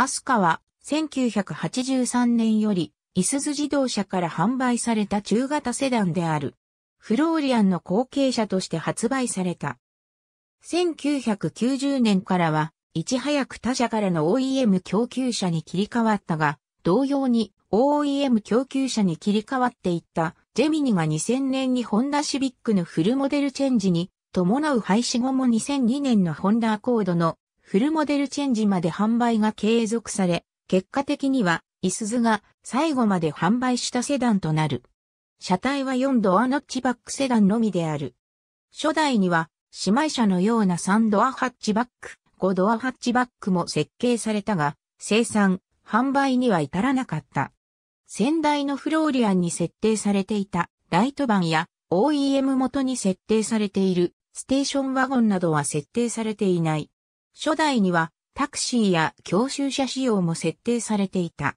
アスカは1983年よりイスズ自動車から販売された中型セダンである。フローリアンの後継者として発売された。1990年からは、いち早く他社からの OEM 供給者に切り替わったが、同様に OEM 供給者に切り替わっていったジェミニが2000年にホンダシビックのフルモデルチェンジに伴う廃止後も2002年のホンダアコードのフルモデルチェンジまで販売が継続され、結果的には、イスズが最後まで販売したセダンとなる。車体は4ドアノッチバックセダンのみである。初代には、姉妹車のような3ドアハッチバック、5ドアハッチバックも設計されたが、生産、販売には至らなかった。先代のフローリアンに設定されていたライトンや OEM 元に設定されているステーションワゴンなどは設定されていない。初代にはタクシーや教習車仕様も設定されていた。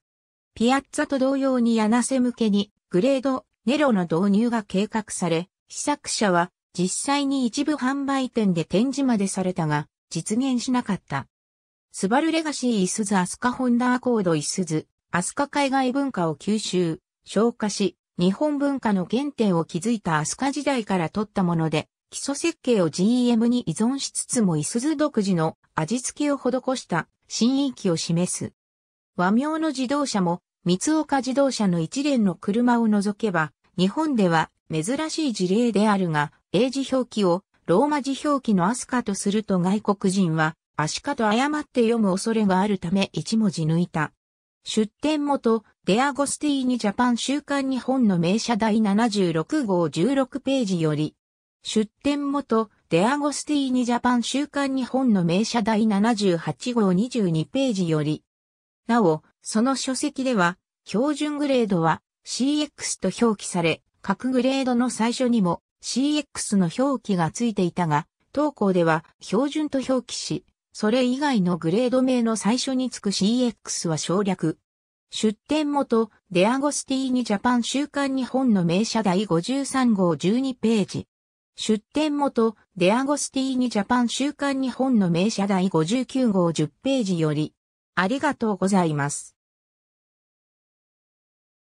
ピアッツァと同様に柳瀬向けにグレードネロの導入が計画され、試作車は実際に一部販売店で展示までされたが、実現しなかった。スバルレガシーイスズアスカホンダアコードイスズ、アスカ海外文化を吸収、消化し、日本文化の原点を築いたアスカ時代から取ったもので、基礎設計を GM に依存しつつもいすず独自の味付けを施した新域を示す。和名の自動車も、三岡自動車の一連の車を除けば、日本では珍しい事例であるが、英字表記をローマ字表記のアスカとすると外国人は、アシカと誤って読む恐れがあるため一文字抜いた。出典元、デアゴスティーニジャパン週刊日本の名車第76号16ページより、出典元、デアゴスティーニジャパン週刊日本の名車第78号22ページより。なお、その書籍では、標準グレードは CX と表記され、各グレードの最初にも CX の表記がついていたが、当校では標準と表記し、それ以外のグレード名の最初につく CX は省略。出典元、デアゴスティーニジャパン週刊日本の名車第53号12ページ。出典元、デアゴスティーニジャパン週刊日本の名社第59号10ページより、ありがとうございます。